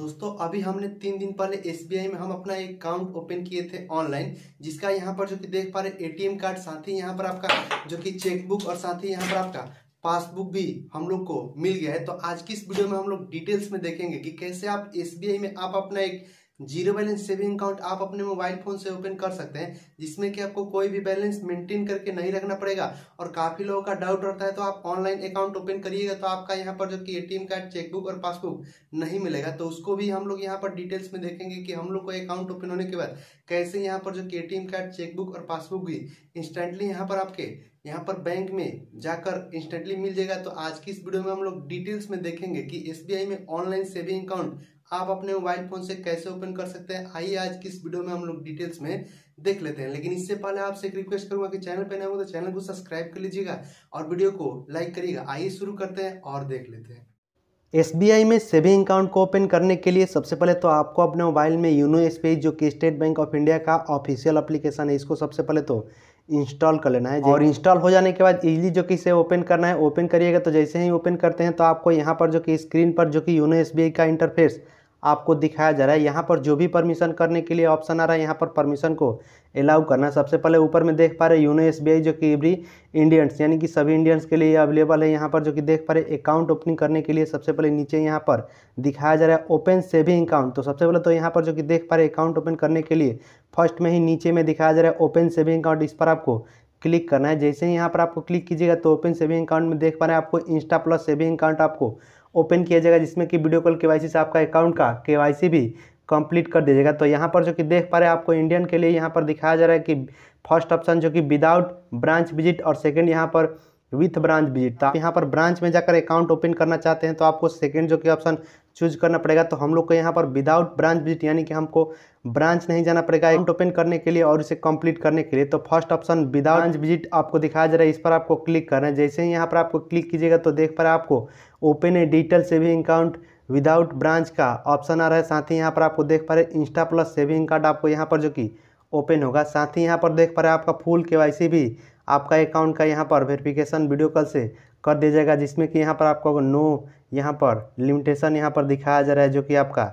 दोस्तों अभी हमने तीन दिन पहले एसबीआई में हम अपना एक अकाउंट ओपन किए थे ऑनलाइन जिसका यहाँ पर जो कि देख पा रहे एटीएम कार्ड साथ ही यहाँ पर आपका जो कि चेकबुक और साथ ही यहाँ पर आपका पासबुक भी हम लोग को मिल गया है तो आज की इस वीडियो में हम लोग डिटेल्स में देखेंगे कि कैसे आप एसबीआई में आप अपना एक जीरो बैलेंस सेविंग अकाउंट आप अपने मोबाइल फोन से ओपन कर सकते हैं जिसमें कि आपको कोई भी बैलेंस मेंटेन करके नहीं रखना पड़ेगा और काफी लोगों का डाउट रहता है तो आप ऑनलाइन अकाउंट ओपन करिएगा तो आपका यहाँ पर जो कि एटीएम कार्ड चेकबुक और पासबुक नहीं मिलेगा तो उसको भी हम लोग यहाँ पर डिटेल्स में देखेंगे कि हम लोग को अकाउंट ओपन होने के बाद कैसे यहाँ पर जो कि ए कार्ड चेकबुक और पासबुक भी इंस्टेंटली यहाँ पर आपके यहाँ पर बैंक में जाकर इंस्टेंटली मिल जाएगा तो आज की इस वीडियो में हम लोग डिटेल्स में देखेंगे कि एस में ऑनलाइन सेविंग अकाउंट आप अपने मोबाइल फोन से कैसे ओपन कर सकते हैं आइए आज की इस वीडियो में हम लोग डिटेल्स में देख लेते हैं लेकिन इससे पहले आपसे एक रिक्वेस्ट करूंगा कि चैनल पर नए हो तो चैनल को सब्सक्राइब कर लीजिएगा और वीडियो को लाइक करिएगा आइए शुरू करते हैं और देख लेते हैं एस में सेविंग अकाउंट को ओपन करने के लिए सबसे पहले तो आपको अपने मोबाइल में यूनो एस जो कि स्टेट बैंक ऑफ इंडिया का ऑफिशियल अप्लीकेशन है इसको सबसे पहले तो इंस्टॉल कर लेना है और इंस्टॉल हो जाने के बाद इजली जो कि इसे ओपन करना है ओपन करिएगा तो जैसे ही ओपन करते हैं तो आपको यहाँ पर जो कि स्क्रीन पर जो कि यूनो एस का इंटरफेस आपको दिखाया जा रहा है यहाँ पर जो भी परमिशन करने के लिए ऑप्शन आ रहा है यहाँ पर परमिशन को अलाउ करना सबसे पहले ऊपर में देख पा रहे यूनो एस जो कि एवरी इंडियंस यानी कि सभी इंडियंस के लिए अवेलेबल है यहाँ पर जो कि देख पा रहे अकाउंट ओपनिंग करने के लिए सबसे पहले नीचे यहाँ पर दिखाया जा रहा है ओपन सेविंग अकाउंट तो सबसे पहले तो यहाँ पर जो कि देख पा रहे अकाउंट ओपन करने के लिए फर्स्ट में ही नीचे में दिखाया जा रहा है ओपन सेविंग अकाउंट इस पर आपको क्लिक करना है जैसे ही यहाँ पर आपको क्लिक कीजिएगा तो ओपन सेविंग अकाउंट में देख पा रहे हैं आपको इंस्टा प्लस सेविंग अकाउंट आपको ओपन किया जाएगा जिसमें कि वीडियो कॉल के से आपका अकाउंट का के भी कंप्लीट कर दीजिएगा तो यहाँ पर जो कि देख पा रहे हैं आपको इंडियन के लिए यहाँ पर दिखाया जा रहा है कि फर्स्ट ऑप्शन जो कि विदाउट ब्रांच विजिट और सेकेंड यहाँ पर विथ ब्रांच विजिट तो आप यहाँ पर ब्रांच में जाकर अकाउंट ओपन करना चाहते हैं तो आपको सेकेंड जो कि ऑप्शन चूज करना पड़ेगा तो हम लोग को यहाँ पर विदाउट ब्रांच विजिट यानी कि हमको ब्रांच नहीं जाना पड़ेगा अकाउंट ओपन करने के लिए और इसे कंप्लीट करने के लिए तो first option without branch visit आपको दिखाया जा रहा है इस पर आपको क्लिक करना है जैसे ही यहाँ पर आपको क्लिक कीजिएगा तो देख पा रहे आपको open a digital saving account without branch का ऑप्शन आ रहा है साथ ही यहाँ पर आपको देख पा रहे इंस्टा प्लस सेविंग कार्ड आपको यहाँ पर जो कि ओपन होगा साथ ही यहाँ पर देख पा रहे हैं आपका फुल के भी आपका अकाउंट का यहाँ पर वेरिफिकेशन वीडियो कॉल से कर दिया जाएगा जिसमें कि यहाँ पर आपको नो यहाँ पर लिमिटेशन यहाँ पर दिखाया जा रहा है जो कि आपका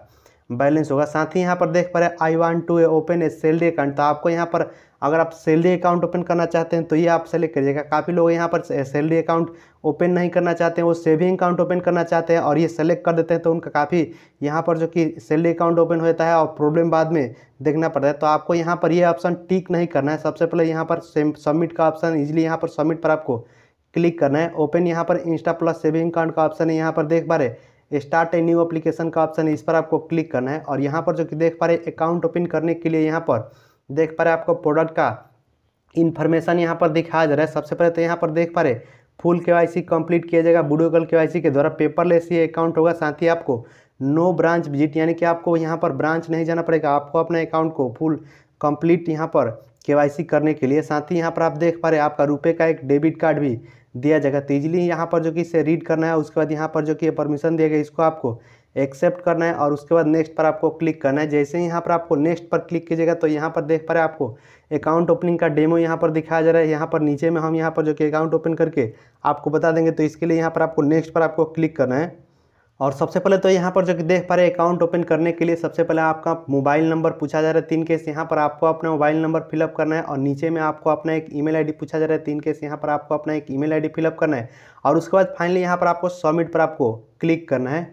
बैलेंस होगा साथ ही यहाँ पर देख पा रहे I want to open a salary account तो आपको यहाँ पर अगर आप सैलरी अकाउंट ओपन करना चाहते हैं तो ये आप सेलेक्ट करिएगा काफ़ी लोग यहाँ पर सैलरी अकाउंट ओपन नहीं करना चाहते हैं वो सेविंग अकाउंट ओपन करना चाहते हैं और ये सेलेक्ट कर देते हैं तो उनका काफ़ी यहाँ पर जो कि सैलरी अकाउंट ओपन होता है और प्रॉब्लम बाद में देखना पड़ता है तो आपको यहाँ पर ये यह ऑप्शन टिक नहीं करना है सबसे पहले यहाँ पर सबमिट का ऑप्शन इजिली यहाँ पर सबमिट पर आपको क्लिक करना है ओपन यहाँ पर इंस्टा प्लस सेविंग अकाउंट का ऑप्शन है यहाँ पर देख पा रहे स्टार्ट ए न्यू अप्लीकेशन का ऑप्शन है इस पर आपको क्लिक करना है और यहाँ पर जो कि देख पा रहे अकाउंट ओपन करने के लिए यहाँ पर देख पा रहे आपको प्रोडक्ट का इन्फॉर्मेशन यहाँ पर दिखाया जा रहा है सबसे पहले तो यहाँ पर देख पा रहे फुल के वाई सी कंप्लीट किया जाएगा बूढ़ोगल के वाई सी के द्वारा पेपरलेस ये अकाउंट होगा साथ ही आपको नो ब्रांच विजिट यानी कि आपको यहाँ पर ब्रांच नहीं जाना पड़ेगा आपको अपने अकाउंट को फुल कंप्लीट यहाँ पर के करने के लिए साथ ही यहाँ पर आप देख पा रहे हैं आपका रुपये का एक डेबिट कार्ड भी दिया जाएगा तो इजिली यहाँ पर जो कि इसे रीड करना है उसके बाद यहाँ पर जो कि परमिशन दिया गया इसको आपको एक्सेप्ट करना है और उसके बाद नेक्स्ट पर आपको क्लिक करना है जैसे ही यहाँ पर आपको नेक्स्ट पर क्लिक कीजिएगा तो यहाँ पर देख पा रहे हैं आपको अकाउंट ओपनिंग का डेमो यहाँ पर दिखाया जा रहा है यहाँ पर नीचे में हम यहाँ पर जो कि अकाउंट ओपन करके आपको बता देंगे तो इसके लिए यहाँ पर आपको नेक्स्ट पर आपको क्लिक करना है और सबसे पहले तो यहाँ पर जो देख पा रहे अकाउंट ओपन करने के लिए सबसे पहले आपका मोबाइल नंबर पूछा जा रहा है तीन केस यहाँ पर आपको अपना मोबाइल नंबर फिलअप करना है और नीचे में आपको अपना एक ईमेल आईडी पूछा जा रहा है तीन केस यहाँ पर आपको अपना एक ईमेल आईडी फिलअप करना है और उसके बाद फाइनली यहाँ पर आपको सबमिट पर आपको क्लिक करना है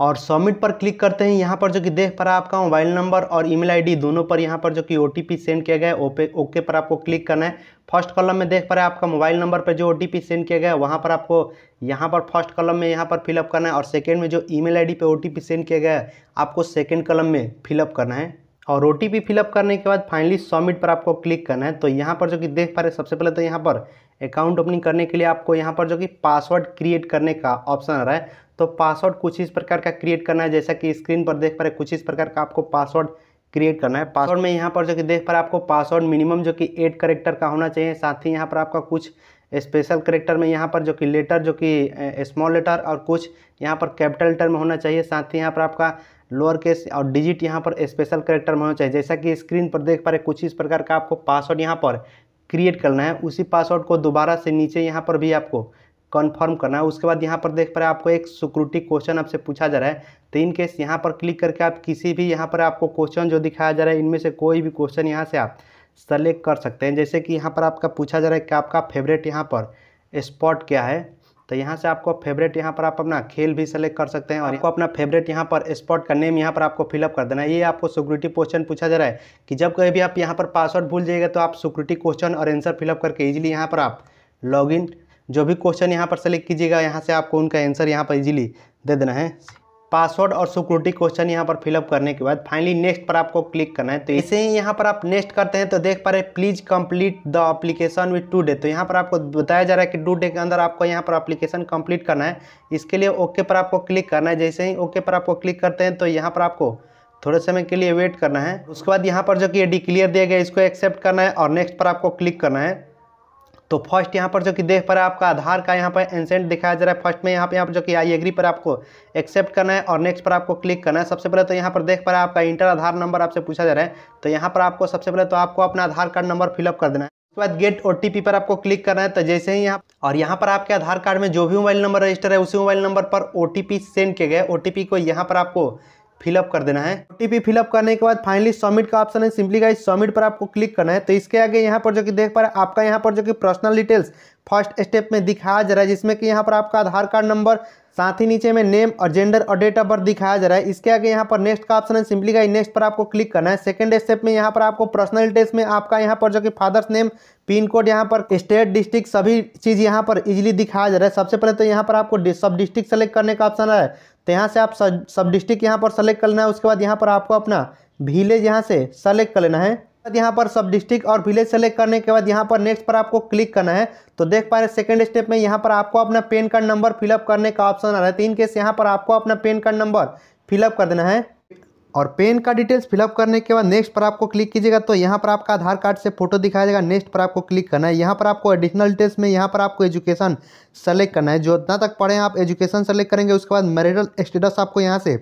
और सबमिट पर क्लिक करते हैं यहाँ पर जो कि देख पा रहा है आपका मोबाइल नंबर और ईमेल आईडी दोनों पर यहाँ पर जो कि ओटीपी सेंड किया गया है ओपे ओके पर आपको क्लिक करना है फर्स्ट कॉलम में देख पा रहे आपका मोबाइल नंबर पर जो ओ सेंड किया गया है वहाँ पर आपको यहाँ पर फर्स्ट कॉलम में यहाँ पर फिलअप करना है और सेकेंड में जो ईमेल आईडी पे ओ सेंड किया गया है आपको सेकेंड कॉलम में फिलअप करना है और ओ टी फिलअप करने के बाद फाइनली सबमिट पर आपको क्लिक करना है तो यहाँ पर जो कि देख पा रहे सबसे पहले तो यहाँ पर अकाउंट ओपनिंग करने के लिए आपको यहाँ पर जो कि पासवर्ड क्रिएट करने का ऑप्शन आ रहा है तो पासवर्ड कुछ इस प्रकार का क्रिएट करना है जैसा कि स्क्रीन पर देख पा रहे कुछ इस प्रकार का आपको पासवर्ड क्रिएट करना है पासवर्ड में यहाँ पर जो कि देख पा रहे आपको पासवर्ड मिनिमम जो कि एट करेक्टर का होना चाहिए साथ ही यहाँ पर आपका कुछ स्पेशल करेक्टर में यहाँ पर जो कि लेटर जो कि स्मॉल लेटर और कुछ यहाँ पर कैपिटल लेटर में होना चाहिए साथ ही यहाँ पर आपका लोअर केस और डिजिट यहाँ पर स्पेशल करेक्टर में होना चाहिए जैसा कि स्क्रीन पर देख पा रहे कुछ इस प्रकार का आपको पासवर्ड यहाँ पर क्रिएट करना है उसी पासवर्ड को दोबारा से नीचे यहाँ पर भी आपको कन्फर्म करना है उसके बाद यहाँ पर देख पा रहे आपको एक सिक्योरिटी क्वेश्चन आपसे पूछा जा रहा है तो इन केस यहाँ पर क्लिक करके आप किसी भी यहाँ पर आपको क्वेश्चन जो दिखाया जा रहा है इनमें से कोई भी क्वेश्चन यहाँ से आप सेलेक्ट कर सकते हैं जैसे कि यहाँ पर आपका पूछा जा रहा है कि आपका फेवरेट यहाँ पर स्पॉट क्या है तो यहाँ से आपको फेवरेट यहाँ पर आप अपना खेल भी सेलेक्ट कर सकते हैं और आपको अपना फेवरेट यहाँ पर स्पॉट का नेम यहाँ पर आपको फिलअप कर देना है ये आपको सिक्योरिटी क्वेश्चन पूछा जा रहा है कि जब कभी भी आप यहाँ पर पासवर्ड भूल जाइएगा तो आप सिक्योरिटी क्वेश्चन और आंसर फिलअप करके इजीली यहाँ पर आप लॉगिन जो भी क्वेश्चन यहाँ पर सेलेक्ट कीजिएगा यहाँ से आपको उनका आंसर यहाँ पर इजीली दे देना है पासवर्ड और सिक्योरिटी क्वेश्चन यहाँ पर फिलअप करने के बाद फाइनली नेक्स्ट पर आपको क्लिक करना है तो इसे ही यहाँ पर आप नेक्स्ट करते हैं तो देख पा रहे please complete the application with today तो यहाँ पर आपको बताया जा रहा है कि टू डे के अंदर आपको यहाँ पर अप्लीकेशन कंप्लीट करना है इसके लिए ओके पर आपको क्लिक करना है जैसे ही ओके पर आपको क्लिक करते हैं तो यहाँ पर आपको थोड़े समय के लिए वेट करना है उसके बाद यहाँ पर जो कि ये डिक्लियर दिया गया इसको एक्सेप्ट करना है और नेक्स्ट पर आपको क्लिक करना है तो फर्स्ट यहाँ पर जो कि देख पर आपका आधार का यहाँ पर एंसेंट दिखाया जा रहा है फर्स्ट में यहाँ पे यहाँ पर जो कि आई एग्री पर आपको एक्सेप्ट करना है और नेक्स्ट पर आपको क्लिक करना है सबसे पहले तो यहाँ पर देख पर आपका इंटर आधार नंबर आपसे पूछा जा रहा है तो यहाँ पर आपको सबसे पहले तो आपको अपना आधार कार्ड नंबर फिलअप कर देना है उसके बाद गेट ओ पर आपको क्लिक करना है तो जैसे ही यहाँ और यहाँ पर आपके आधार कार्ड में जो भी मोबाइल नंबर रजिस्टर है उसी मोबाइल नंबर पर ओ सेंड किया गया ओ को यहाँ पर आपको फिलअप कर देना है ओटीपी फिलअप करने के बाद फाइनली सबमिट का ऑप्शन है सिंपली गाइस सबमिट पर आपको क्लिक करना है तो इसके आगे यहाँ पर जो कि देख पा रहे हैं आपका यहाँ पर जो कि पर्सनल डिटेल्स फर्स्ट स्टेप में दिखाया जा रहा है जिसमें कि यहाँ पर आपका आधार कार्ड नंबर साथ ही नीचे में नेम और जेंडर और डेट ऑफ बर्थ दिखाया जा रहा है इसके आगे यहाँ पर नेक्स्ट का ऑप्शन है सिंपली गाइस नेक्स्ट पर आपको क्लिक करना है सेकंड स्टेप में यहाँ पर आपको पर्सनल डिटेल्स में आपका यहाँ पर जो कि फादर्स नेम पिन कोड यहाँ पर स्टेट डिस्ट्रिक्ट सभी चीज़ यहाँ पर इजीली दिखाया जा रहा है सबसे पहले तो यहाँ पर आपको सब डिस्ट्रिक्ट सेलेक्ट करने का ऑप्शन है तो यहाँ से आप सब डिस्ट्रिक्ट यहाँ पर सेलेक्ट कर लेना है उसके बाद यहाँ पर आपको अपना विलेज यहाँ से सेलेक्ट कर लेना है बाद यहाँ पर सब डिस्ट्रिक्ट और विलेज सेलेक्ट करने के बाद यहाँ पर नेक्स्ट पर आपको क्लिक करना है तो देख पा रहे सेकंड स्टेप में यहाँ पर आपको अपना पेन कार्ड नंबर फिलअप करने का ऑप्शन आ रहा है तो इनकेस यहाँ पर आपको अपना पेन कार्ड नंबर फिलअप कर देना है और पेन का डिटेल्स फिलअप करने के बाद नेक्स्ट पर आपको क्लिक कीजिएगा तो यहाँ पर आपका आधार कार्ड से फोटो दिखाया जाएगा नेक्स्ट पर आपको क्लिक करना है यहाँ पर आपको एडिशनल डिटेल्स में यहाँ पर आपको एजुकेशन सेलेक्ट करना है जो जितना तक पढ़े आप एजुकेशन सेलेक्ट करेंगे उसके बाद मैरिडल स्टेटस आपको यहाँ से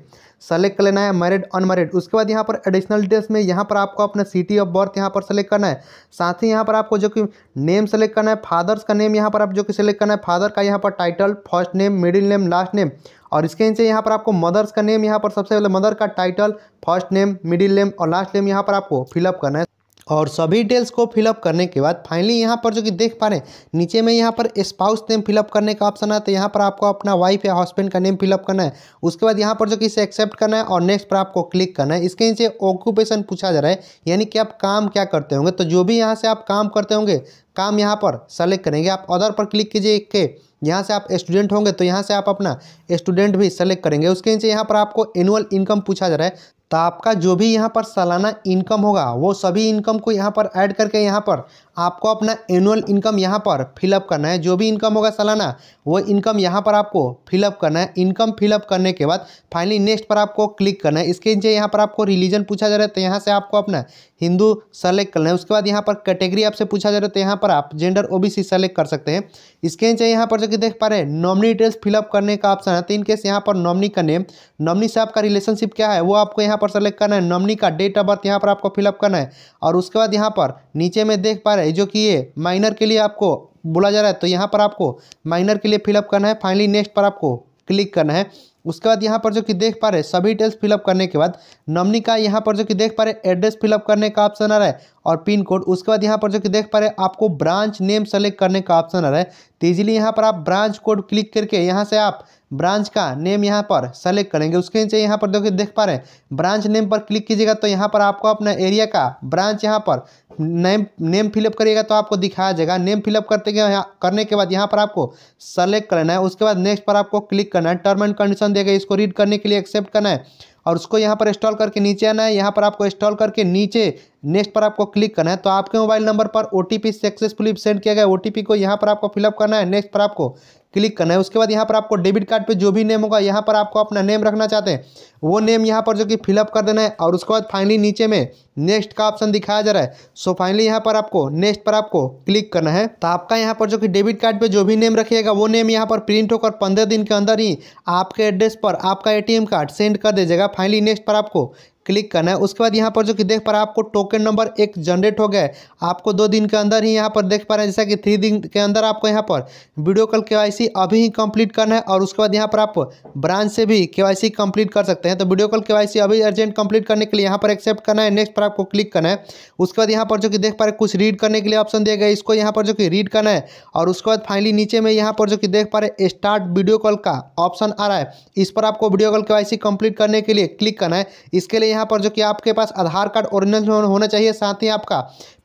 सेलेक्ट कर लेना है मैरिड अनमैरिड उसके बाद यहाँ पर एडिशनल डिटेल्स में यहाँ पर आपको अपना सिटी ऑफ बर्थ यहाँ पर सेलेक्ट करना है साथ ही यहाँ पर आपको जो कि नेम सेलेक्ट करना है फादर्स का नेम यहाँ पर आप जो कि सेलेक्ट करना है फादर का यहाँ पर title first name middle name last name और इसके नीचे यहाँ पर आपको मदर्स का नेम यहाँ पर सबसे पहले मदर का title first name middle name और लास्ट नेम यहाँ पर आपको फिलअप करना है और सभी डिटेल्स को फिलअप करने के बाद फाइनली यहाँ पर जो कि देख पा रहे हैं नीचे में यहाँ पर स्पाउस नेम फिलअप करने का ऑप्शन है तो यहाँ पर आपको अपना वाइफ या हस्बैंड का नेम फिलअप करना है उसके बाद यहाँ पर जो कि इसे एक्सेप्ट करना है और नेक्स्ट पर आपको क्लिक करना है इसके नीचे ऑक्यूपेशन पूछा जा रहा है यानी कि आप काम क्या करते होंगे तो जो भी यहाँ से आप काम करते होंगे काम यहाँ पर सेलेक्ट करेंगे आप अदर पर क्लिक कीजिए एक के यहाँ से आप स्टूडेंट होंगे तो यहाँ से आप अपना स्टूडेंट भी सेलेक्ट करेंगे उसके नीचे यहाँ पर आपको एनुअल इनकम पूछा जा रहा है तो आपका जो भी यहाँ पर सालाना इनकम होगा वो सभी इनकम को यहाँ पर ऐड करके यहाँ पर आपको अपना एनुअल इनकम यहाँ पर फिलअप करना है जो भी इनकम होगा सालाना वो इनकम यहाँ पर आपको फिलअप करना है इनकम फिलअप करने के बाद फाइनली नेक्स्ट पर आपको क्लिक करना है इसके नीचे यहाँ पर आपको रिलीजन पूछा जा रहा है तो यहाँ से आपको अपना हिंदू सेलेक्ट करना है उसके बाद यहाँ पर कैटेगरी आपसे पूछा जा रहा है तो यहाँ पर आप जेंडर सी सेलेक्ट कर सकते हैं इसके नीचे यहाँ पर जो कि देख पा रहे हैं नॉमनी डिटेल्स फिलअप करने का ऑप्शन है तो इनकेस यहाँ पर नॉमनी का नेम नॉमनी से आपका रिलेशनशिप क्या है वो आपको यहाँ पर सेलेक्ट करना है नॉमनी का डेट ऑफ बर्थ यहाँ पर आपको फिलअप करना है और उसके बाद यहाँ पर नीचे में देख पा रहे है जो कि ये माइनर के लिए आपको बोला जा रहा है तो यहाँ पर आपको माइनर के लिए फिलअप करना है फाइनली नेक्स्ट पर आपको क्लिक करना है उसके बाद यहाँ पर जो कि देख पा रहे हैं सभी डिटेल्स फिलअप करने के बाद नमनी का यहाँ पर जो कि देख पा रहे एड्रेस फिलअप करने का ऑप्शन आ रहा है और पिन कोड उसके बाद यहाँ पर जो कि देख पा रहे आपको ब्रांच नेम सेलेक्ट करने का ऑप्शन आ रहा है तो इजीली यहाँ पर आप ब्रांच कोड क्लिक करके यहाँ से आप ब्रांच का नेम यहाँ पर सेलेक्ट करेंगे उसके नीचे यहाँ पर देखिए देख पा रहे हैं ब्रांच नेम पर क्लिक कीजिएगा तो यहाँ पर आपको अपना एरिया का ब्रांच यहाँ पर नेम नेम फिलअप करिएगा तो आपको दिखाया जाएगा नेम फिलअप करते करने के बाद यहाँ पर आपको सेलेक्ट करना है उसके बाद नेक्स्ट पर आपको क्लिक करना है टर्म एंड कंडीशन देगा इसको रीड करने के लिए एक्सेप्ट करना है और उसको यहाँ पर इंस्टॉल करके नीचे आना है यहाँ पर आपको इंस्टॉल करके नीचे नेक्स्ट पर आपको क्लिक करना है तो आपके मोबाइल नंबर पर ओ टी सक्सेसफुली सेंड किया गया ओ को यहाँ पर आपको फिलअप करना है नेक्स्ट पर आपको क्लिक करना है उसके बाद यहाँ पर आपको डेबिट कार्ड पे जो भी नेम होगा यहाँ पर आपको अपना नेम रखना चाहते हैं वो नेम यहाँ पर जो कि फिलअप कर देना है और उसके बाद फाइनली नीचे में नेक्स्ट का ऑप्शन दिखाया जा रहा है सो फाइनली यहाँ पर आपको नेक्स्ट पर आपको क्लिक करना है तो आपका यहाँ पर जो कि डेबिट कार्ड पर जो भी नेम रखिएगा वो नेम यहाँ पर प्रिंट होकर पंद्रह दिन के अंदर ही आपके एड्रेस पर आपका ए कार्ड सेंड कर दीजिएगा फाइनली नेक्स्ट पर आपको क्लिक करना है उसके बाद यहाँ पर जो कि देख पा रहे हैं आपको टोकन नंबर एक जनरेट हो गया आपको दो दिन के अंदर ही यहाँ पर देख पा रहे हैं जैसा कि थ्री दिन के अंदर आपको यहाँ पर वीडियो कॉल के अभी ही कंप्लीट करना है और उसके बाद यहाँ पर आप ब्रांच से भी के कंप्लीट कर सकते हैं तो वीडियो कॉल के अभी अर्जेंट कंप्लीट करने के लिए यहाँ पर एक्सेप्ट करना है नेक्स्ट पर आपको क्लिक करना है उसके बाद यहाँ पर जो कि देख पा रहे कुछ रीड करने के लिए ऑप्शन दिया गया इसको यहाँ पर जो कि रीड करना है और उसके बाद फाइनली नीचे में यहाँ पर जो कि देख पा रहे स्टार्ट वीडियो कॉल का ऑप्शन आ रहा है इस पर आपको वीडियो कॉल के कंप्लीट करने के लिए क्लिक करना है इसके लिए यहाँ पर जो कि आपके पास आधार कार्ड ओरिजिनल होना चाहिए साथ ही आपका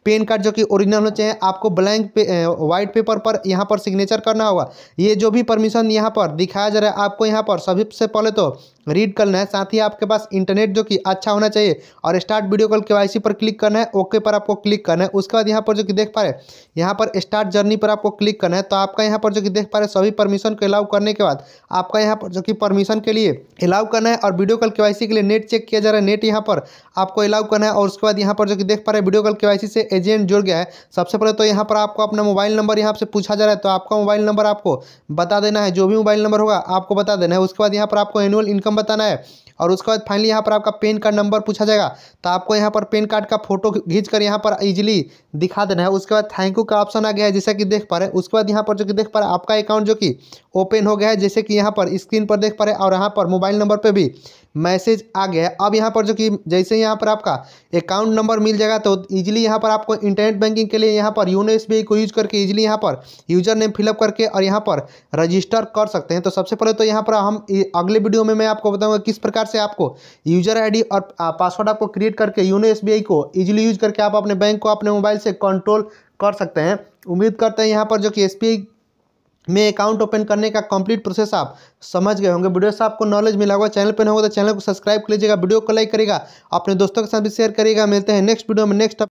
पेन कार्ड जो कि ओरिजिनल होना चाहिए आपको ब्लैंक पे वाइट पेपर पर यहाँ पर सिग्नेचर करना होगा ये जो भी परमिशन यहाँ पर दिखाया जा रहा है आपको यहाँ पर सबसे पहले तो रीड करना है साथ ही आपके पास इंटरनेट जो कि अच्छा होना चाहिए और स्टार्ट वीडियो कॉल के पर क्लिक करना है ओके पर आपको क्लिक करना है उसके बाद यहाँ पर जो कि देख पा रहे हैं यहाँ पर स्टार्ट जर्नी पर आपको क्लिक करना है तो आपका यहाँ पर जो कि देख पा रहे सभी परमिशन को अलाउ करने के बाद आपका यहाँ पर जो कि परमिशन के लिए अलाउ करना है और वीडियो कॉल के के लिए नेट चेक किया जा रहा है नेट यहाँ पर आपको अलाउ करना है और उसके बाद यहाँ पर जो कि देख पा रहे वीडियो कॉल के से एजेंट जुड़ गया है सबसे पहले तो यहाँ पर आपको अपना मोबाइल नंबर यहाँ से पूछा जा रहा है तो आपका मोबाइल नंबर आपको बता देना है जो भी मोबाइल नंबर होगा आपको बता देना है उसके बाद यहाँ पर आपको एनुअल इनकम कम बताना है और उसके बाद फाइनली यहाँ पर आपका पेन कार्ड नंबर पूछा जाएगा तो आपको यहाँ पर पेन कार्ड का फोटो खींच कर यहाँ पर इजीली दिखा देना है उसके बाद थैंक यू का ऑप्शन आ गया है जैसा कि देख पा रहे हैं उसके बाद यहाँ पर जो कि देख पा रहे हैं आपका अकाउंट जो कि ओपन हो गया है जैसे कि यहाँ पर स्क्रीन पर देख पा रहे हैं और यहाँ पर मोबाइल नंबर पर भी मैसेज आ गया है अब यहाँ पर जो कि जैसे यहाँ पर आपका अकाउंट नंबर मिल जाएगा तो ईजिली यहाँ पर आपको इंटरनेट बैंकिंग के लिए यहाँ पर यूनो एस को यूज करके इजीली यहाँ पर यूजर नेम फिलअप करके और यहाँ पर रजिस्टर कर सकते हैं तो सबसे पहले तो यहाँ पर हम अगले वीडियो में मैं आपको बताऊँगा किस प्रकार से आपको यूजर आई और पासवर्ड आपको क्रिएट करके यूनो एस को ईजिली यूज करके आप अपने बैंक को अपने मोबाइल से कंट्रोल कर सकते हैं उम्मीद करते हैं यहाँ पर जो कि एस में अकाउंट ओपन करने का कंप्लीट प्रोसेस आप समझ गए होंगे वीडियो से आपको नॉलेज मिला होगा चैनल पर होगा तो चैनल को सब्सक्राइब कर लीजिएगा वीडियो को लाइक करेगा अपने दोस्तों के साथ भी शेयर करेगा मिलते हैं नेक्स्ट वीडियो में नेक्स्ट